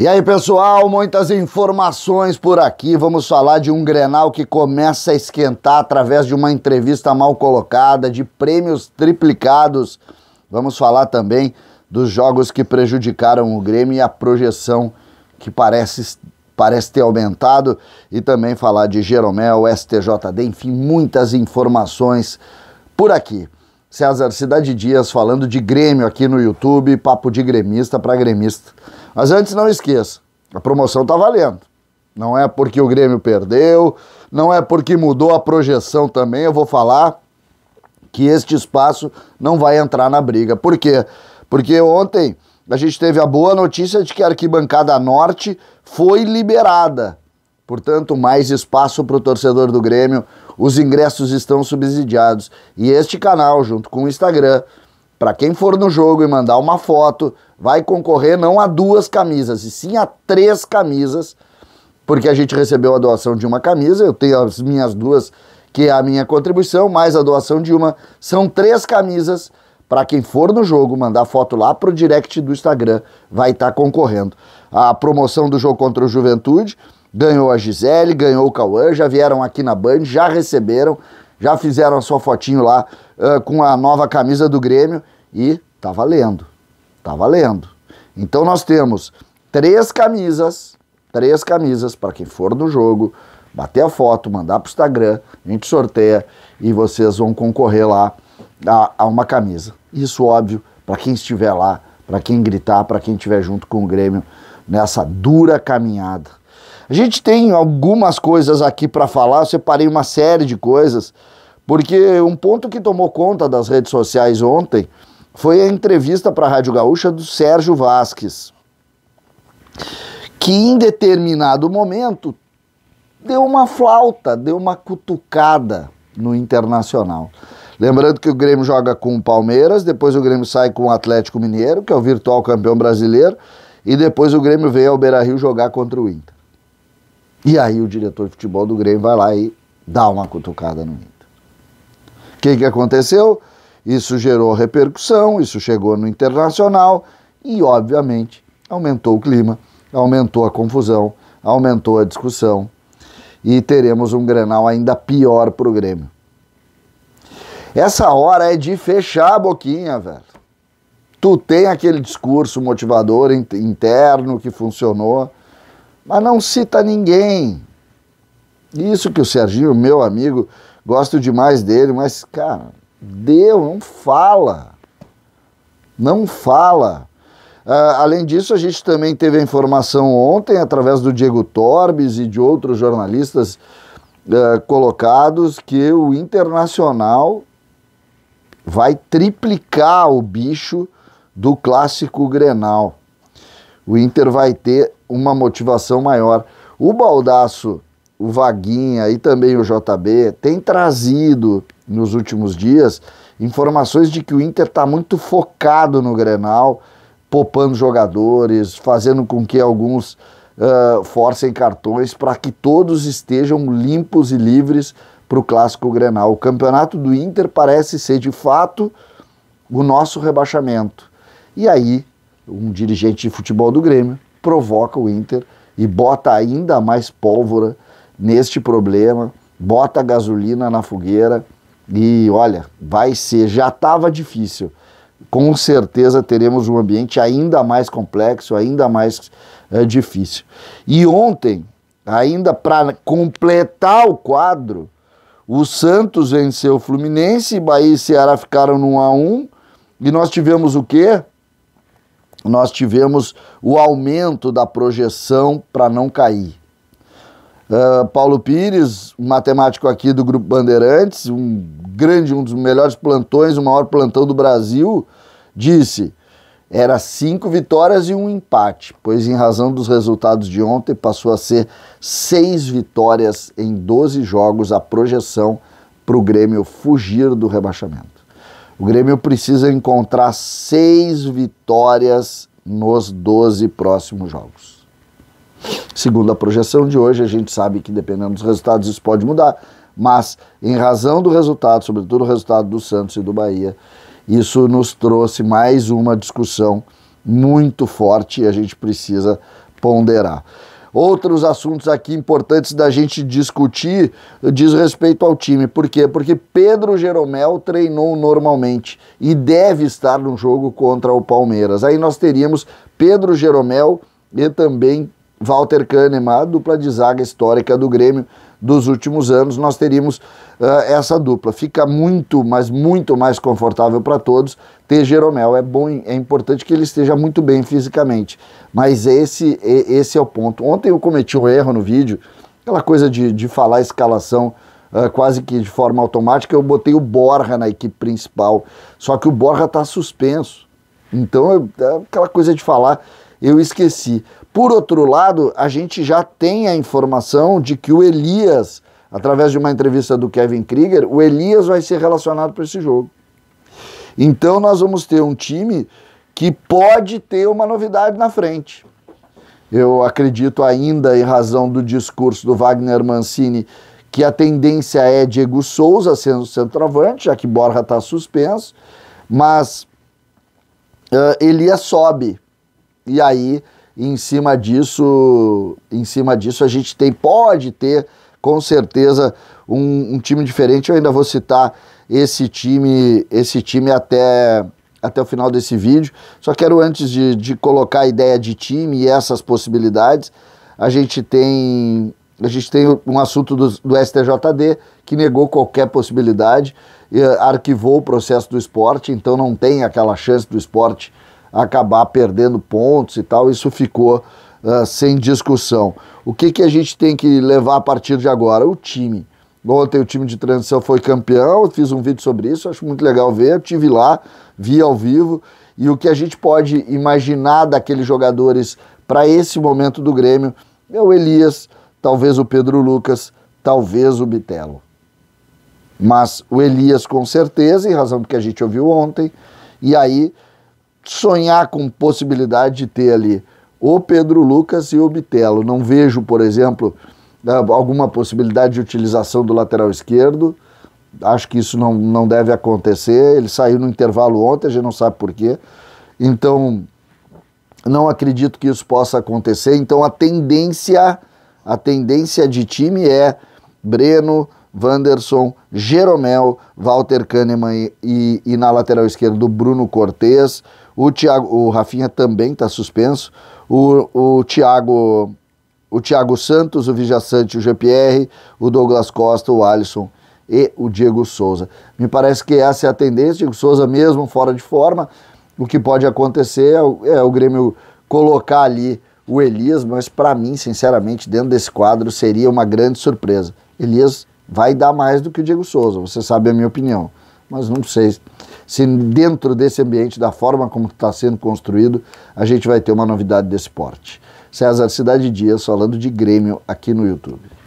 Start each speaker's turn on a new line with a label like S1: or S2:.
S1: E aí, pessoal, muitas informações por aqui. Vamos falar de um Grenal que começa a esquentar através de uma entrevista mal colocada, de prêmios triplicados. Vamos falar também dos jogos que prejudicaram o Grêmio e a projeção que parece parece ter aumentado e também falar de Jeromel, STJD, enfim, muitas informações por aqui. César Cidade Dias falando de Grêmio aqui no YouTube, papo de gremista para gremista. Mas antes não esqueça, a promoção está valendo. Não é porque o Grêmio perdeu, não é porque mudou a projeção também, eu vou falar que este espaço não vai entrar na briga. Por quê? Porque ontem a gente teve a boa notícia de que a arquibancada norte foi liberada. Portanto, mais espaço para o torcedor do Grêmio. Os ingressos estão subsidiados. E este canal, junto com o Instagram, para quem for no jogo e mandar uma foto, vai concorrer não a duas camisas, e sim a três camisas, porque a gente recebeu a doação de uma camisa, eu tenho as minhas duas, que é a minha contribuição, mais a doação de uma. São três camisas. Para quem for no jogo, mandar foto lá pro direct do Instagram, vai estar tá concorrendo. A promoção do jogo contra o Juventude ganhou a Gisele, ganhou o Cauã, já vieram aqui na Band, já receberam já fizeram a sua fotinho lá uh, com a nova camisa do Grêmio e tá valendo. Tá valendo. Então nós temos três camisas, três camisas para quem for no jogo, bater a foto, mandar pro Instagram, a gente sorteia e vocês vão concorrer lá a, a uma camisa. Isso óbvio para quem estiver lá, para quem gritar, para quem estiver junto com o Grêmio nessa dura caminhada. A gente tem algumas coisas aqui para falar, eu separei uma série de coisas, porque um ponto que tomou conta das redes sociais ontem foi a entrevista para a Rádio Gaúcha do Sérgio Vasques, que em determinado momento deu uma flauta, deu uma cutucada no Internacional. Lembrando que o Grêmio joga com o Palmeiras, depois o Grêmio sai com o Atlético Mineiro, que é o virtual campeão brasileiro, e depois o Grêmio vem ao Beira-Rio jogar contra o Inter. E aí o diretor de futebol do Grêmio vai lá e dá uma cutucada no Inter. O que, que aconteceu? Isso gerou repercussão, isso chegou no internacional e, obviamente, aumentou o clima, aumentou a confusão, aumentou a discussão e teremos um grenal ainda pior para o Grêmio. Essa hora é de fechar a boquinha, velho. Tu tem aquele discurso motivador interno que funcionou mas não cita ninguém. Isso que o Serginho, meu amigo, gosto demais dele, mas, cara, deu, não fala. Não fala. Uh, além disso, a gente também teve a informação ontem, através do Diego Torbes e de outros jornalistas uh, colocados, que o Internacional vai triplicar o bicho do clássico Grenal. O Inter vai ter uma motivação maior. O Baldaço, o Vaguinha e também o JB têm trazido nos últimos dias informações de que o Inter está muito focado no Grenal, poupando jogadores, fazendo com que alguns uh, forcem cartões para que todos estejam limpos e livres para o clássico Grenal. O campeonato do Inter parece ser de fato o nosso rebaixamento. E aí, um dirigente de futebol do Grêmio provoca o Inter e bota ainda mais pólvora neste problema, bota gasolina na fogueira e olha, vai ser, já estava difícil. Com certeza teremos um ambiente ainda mais complexo, ainda mais é, difícil. E ontem, ainda para completar o quadro, o Santos venceu o Fluminense, Bahia e Ceará ficaram no a 1 e nós tivemos o quê? nós tivemos o aumento da projeção para não cair. Uh, Paulo Pires, matemático aqui do Grupo Bandeirantes, um grande, um dos melhores plantões, o maior plantão do Brasil, disse: era cinco vitórias e um empate, pois, em razão dos resultados de ontem, passou a ser seis vitórias em 12 jogos a projeção para o Grêmio fugir do rebaixamento. O Grêmio precisa encontrar seis vitórias nos 12 próximos jogos. Segundo a projeção de hoje, a gente sabe que dependendo dos resultados isso pode mudar, mas em razão do resultado, sobretudo o resultado do Santos e do Bahia, isso nos trouxe mais uma discussão muito forte e a gente precisa ponderar outros assuntos aqui importantes da gente discutir diz respeito ao time. Por quê? Porque Pedro Jeromel treinou normalmente e deve estar no jogo contra o Palmeiras. Aí nós teríamos Pedro Jeromel e também Walter Kahneman, a dupla de zaga histórica do Grêmio, dos últimos anos, nós teríamos uh, essa dupla. Fica muito, mas muito mais confortável para todos ter Jeromel. É bom, é importante que ele esteja muito bem fisicamente. Mas esse, esse é o ponto. Ontem eu cometi um erro no vídeo, aquela coisa de, de falar a escalação Uh, quase que de forma automática, eu botei o Borra na equipe principal. Só que o Borra está suspenso. Então, eu, é, é aquela coisa de falar eu esqueci. Por outro lado, a gente já tem a informação de que o Elias, através de uma entrevista do Kevin Krieger, o Elias vai ser relacionado para esse jogo. Então nós vamos ter um time que pode ter uma novidade na frente. Eu acredito ainda, em razão do discurso do Wagner Mancini, que a tendência é Diego Souza sendo centroavante, já que Borja está suspenso, mas uh, Elias sobe e aí, em cima disso, em cima disso a gente tem, pode ter, com certeza, um, um time diferente. Eu ainda vou citar esse time, esse time até até o final desse vídeo. Só quero, antes de, de colocar a ideia de time e essas possibilidades, a gente tem, a gente tem um assunto do, do STJD que negou qualquer possibilidade, arquivou o processo do esporte, então não tem aquela chance do esporte acabar perdendo pontos e tal, isso ficou uh, sem discussão. O que, que a gente tem que levar a partir de agora? O time. Ontem o time de transição foi campeão, eu fiz um vídeo sobre isso, acho muito legal ver, eu tive lá, vi ao vivo, e o que a gente pode imaginar daqueles jogadores para esse momento do Grêmio é o Elias, talvez o Pedro Lucas, talvez o Bitelo. Mas o Elias com certeza, em razão do que a gente ouviu ontem, e aí sonhar com possibilidade de ter ali o Pedro Lucas e o Bitelo. Não vejo, por exemplo, né, alguma possibilidade de utilização do lateral esquerdo. Acho que isso não, não deve acontecer. Ele saiu no intervalo ontem, a gente não sabe porquê. Então, não acredito que isso possa acontecer. Então, a tendência, a tendência de time é Breno, Wanderson, Jeromel, Walter Kahneman e, e, e na lateral esquerda o Bruno Cortes. O, Thiago, o Rafinha também está suspenso. O, o Thiago o Thiago Santos, o Vijaçante, o GPR, o Douglas Costa, o Alisson e o Diego Souza. Me parece que essa é a tendência, Diego Souza mesmo fora de forma. O que pode acontecer é o, é o Grêmio colocar ali o Elias, mas para mim, sinceramente, dentro desse quadro seria uma grande surpresa. Elias vai dar mais do que o Diego Souza, você sabe a minha opinião. Mas não sei se dentro desse ambiente, da forma como está sendo construído, a gente vai ter uma novidade desse porte. César Cidade Dias falando de Grêmio aqui no YouTube.